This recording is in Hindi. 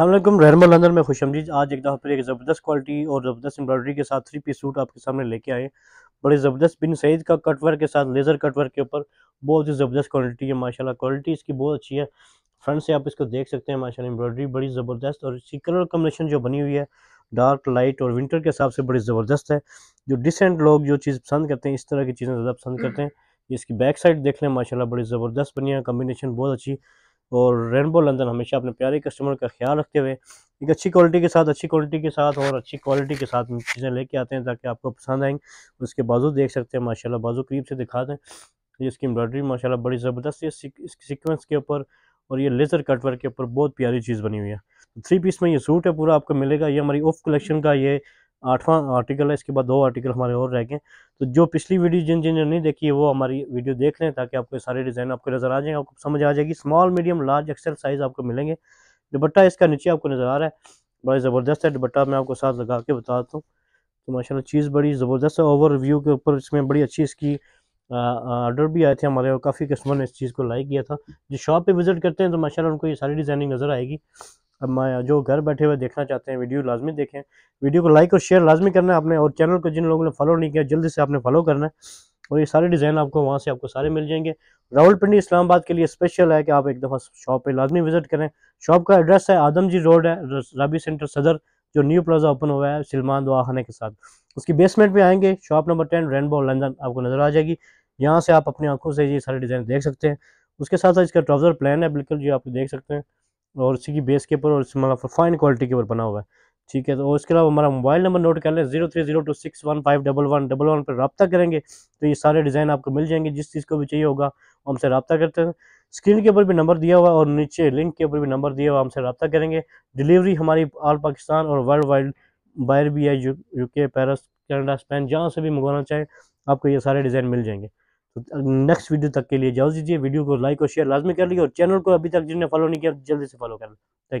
अल्लाम रहम लंदन में खुश आज एक दफ़ा फिर एक ज़बरदस्त क्वालिटी और ज़बरदस्त एम्ब्रॉयडरी के साथ थ्री पी सूट आपके सामने लेके आए बड़े ज़बरदस्त बिन सईद का कटवर के साथ लेज़र कटवर के ऊपर बहुत ही ज़बरदस्त क्वालिटी है माशाल्लाह क्वालिटी इसकी बहुत अच्छी है फ्रंट से आप इसको देख सकते हैं माशा एम्ब्रॉयडरी बड़ी ज़बरदस्त और इसकी कलर कम्बिनेशन जो बनी हुई है डार्क लाइट और विंटर के हिसाब से बड़ी ज़बरदस्त है जो डिसेंट लोग जो चीज़ पसंद करते हैं इस तरह की चीज़ें ज़्यादा पसंद करते हैं इसकी बैक साइड देख लें माशाला बड़ी ज़बरदस्त बनी है कम्बिनेशन बहुत अच्छी और रेनबो लंदन हमेशा अपने प्यारे कस्टमर का ख्याल रखते हुए एक अच्छी क्वालिटी के साथ अच्छी क्वालिटी के साथ और अच्छी क्वालिटी के साथ चीज़ें लेके आते हैं ताकि आपको पसंद आएंगे उसके बाजू देख सकते हैं माशाल्लाह बाजू करीब से दिखा दें ये इसकी एम्ब्रॉयडरी माशाल्लाह बड़ी ज़बरदस्त है इसकी सिक्वेंस के ऊपर और ये लेज़र कटवर के ऊपर बहुत प्यारी चीज़ बनी हुई है थ्री तो पीस में ये सूट है पूरा आपको मिलेगा ये हमारी ऑफ कलेक्शन का ये आठवां आर्टिकल है इसके बाद दो आर्टिकल हमारे और रह गए तो जो पिछली वीडियो जिन जिन्होंने नहीं देखी है वो हमारी वीडियो देख लें ताकि आपको सारे डिज़ाइन आपको नज़र आ जाएंगे आपको समझ आ जाएगी small medium large XL size आपको मिलेंगे दुपट्टा इसका नीचे आपको नज़र आ रहा है बड़ा ज़बरदस्त है दुपट्टा मैं आपको साथ लगा के बताता हूँ तो माशाला चीज़ बड़ी ज़बरदस्त है ओवर व्यू के ऊपर इसमें बड़ी अच्छी इसकी ऑर्डर भी आए थे हमारे और काफ़ी कस्टमर ने इस चीज़ को लाइक किया था जो शॉप पर विज़िट करते हैं तो माशाला उनको ये सारी डिज़ाइनिंग नज़र आएगी जो घर बैठे हुए देखना चाहते हैं वीडियो लाजमी देखें वीडियो को लाइक और शेयर लाजमी करना है आपने और चैनल को जिन लोगों ने फॉलो नहीं किया जल्दी से आपने फॉलो करना है और ये सारे डिज़ाइन आपको वहाँ से आपको सारे मिल जाएंगे पिंडी इस्लामाबाद के लिए स्पेशल है कि आप एक दफ़ा शॉप पे लाजमी विजिट करें शॉप का एड्रेस है आदम जी रोड है राबी सेंटर सदर जो न्यू प्लाजा ओपन हुआ है सलमान दुआखाना के साथ उसकी बेसमेंट में आएंगे shop number ten Rainbow London आपको नज़र आ जाएगी यहाँ से आप अपनी आंखों से ये सारे डिज़ाइन देख सकते हैं उसके साथ साथ इसका ट्राउज़र प्लान है बिल्कुल जो आप देख सकते हैं और उसी की बेस के ऊपर और मतलब फाइन क्वालिटी के ऊपर बना हुआ है ठीक है तो और अलावा हमारा मोबाइल नंबर नोट कर लें zero three zero two six one five double one double one पर रबता करेंगे तो ये सारे डिज़ाइन आपको मिल जाएंगे जिस चीज़ को भी चाहिए होगा हमसे रबता करते हैं स्क्रीन के ऊपर भी नंबर दिया हुआ और नीचे लिंक के ऊपर भी नंबर दिया हुआ हमसे रबता करेंगे डिलीवरी हमारी ऑल पाकिस्तान और वर्ल्ड वाइड बाहर भी है यू के पैरस कैनेडा स्पेन जहाँ से भी मंगवाना चाहें आपको ये सारे डिज़ाइन मिल जाएंगे तो नेक्स्ट वीडियो तक के लिए जाओ दीजिए वीडियो को लाइक और शेयर लाजमी कर लीजिए और चैनल को अभी तक जिन्हें फॉलो नहीं किया जल्दी से फॉलो कर लो थैंक यू